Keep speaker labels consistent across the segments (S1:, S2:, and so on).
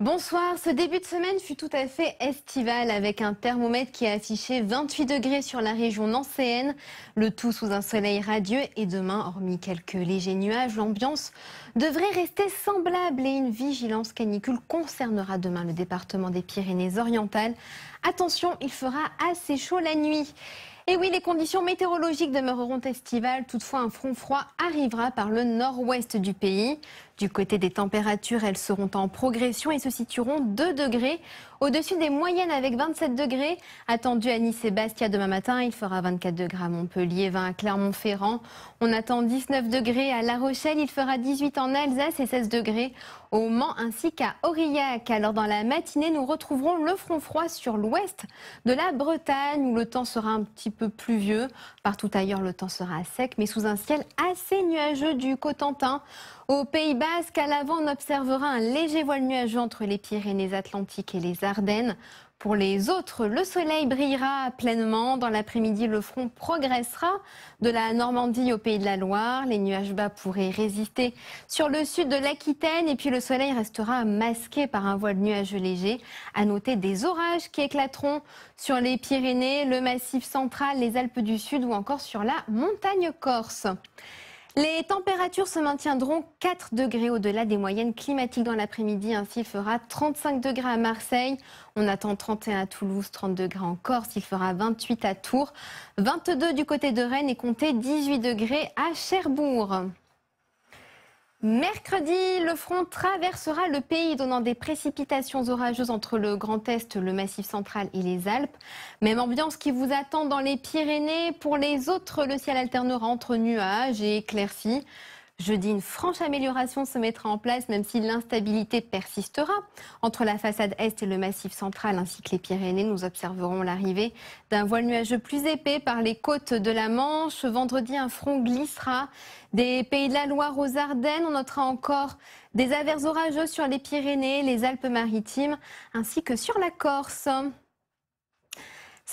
S1: Bonsoir. Ce début de semaine fut tout à fait estival avec un thermomètre qui a affiché 28 degrés sur la région nancéenne. Le tout sous un soleil radieux et demain, hormis quelques légers nuages, l'ambiance devrait rester semblable et une vigilance canicule concernera demain le département des Pyrénées-Orientales. Attention, il fera assez chaud la nuit. Et eh oui, les conditions météorologiques demeureront estivales. Toutefois, un front froid arrivera par le nord-ouest du pays. Du côté des températures, elles seront en progression et se situeront 2 degrés au-dessus des moyennes avec 27 degrés. Attendu à Nice et Bastia demain matin, il fera 24 degrés à Montpellier, 20 à Clermont-Ferrand. On attend 19 degrés à La Rochelle, il fera 18 en Alsace et 16 degrés au Mans ainsi qu'à Aurillac. Alors dans la matinée, nous retrouverons le front froid sur l'ouest de la Bretagne où le temps sera un petit peu peu pluvieux. Partout ailleurs, le temps sera sec, mais sous un ciel assez nuageux du Cotentin. Au Pays Basque, à l'avant, on observera un léger voile nuageux entre les Pyrénées-Atlantiques et les Ardennes. Pour les autres, le soleil brillera pleinement. Dans l'après-midi, le front progressera de la Normandie au Pays de la Loire. Les nuages bas pourraient résister sur le sud de l'Aquitaine. Et puis le soleil restera masqué par un voile nuages léger. À noter des orages qui éclateront sur les Pyrénées, le Massif central, les Alpes du Sud ou encore sur la montagne corse. Les températures se maintiendront 4 degrés au-delà des moyennes climatiques dans l'après-midi. Ainsi, il fera 35 degrés à Marseille. On attend 31 à Toulouse, 30 degrés en Corse. Il fera 28 à Tours, 22 du côté de Rennes et comptez 18 degrés à Cherbourg. Mercredi, le front traversera le pays, donnant des précipitations orageuses entre le Grand Est, le Massif central et les Alpes. Même ambiance qui vous attend dans les Pyrénées. Pour les autres, le ciel alternera entre nuages et éclaircies. Jeudi, une franche amélioration se mettra en place, même si l'instabilité persistera. Entre la façade est et le massif central, ainsi que les Pyrénées, nous observerons l'arrivée d'un voile nuageux plus épais par les côtes de la Manche. Vendredi, un front glissera des Pays de la Loire aux Ardennes. On notera encore des averses orageuses sur les Pyrénées, les Alpes-Maritimes, ainsi que sur la Corse.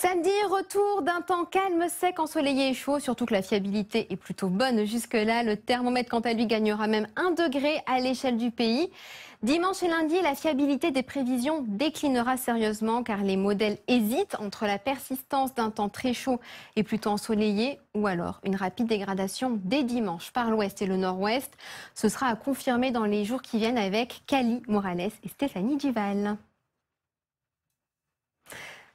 S1: Samedi, retour d'un temps calme, sec, ensoleillé et chaud, surtout que la fiabilité est plutôt bonne jusque-là. Le thermomètre, quant à lui, gagnera même 1 degré à l'échelle du pays. Dimanche et lundi, la fiabilité des prévisions déclinera sérieusement car les modèles hésitent entre la persistance d'un temps très chaud et plutôt ensoleillé ou alors une rapide dégradation dès dimanche par l'ouest et le nord-ouest. Ce sera à confirmer dans les jours qui viennent avec Cali Morales et Stéphanie Duval.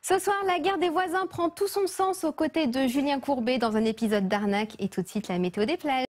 S1: Ce soir, la guerre des voisins prend tout son sens aux côtés de Julien Courbet dans un épisode d'Arnaque et tout de suite la météo des plages.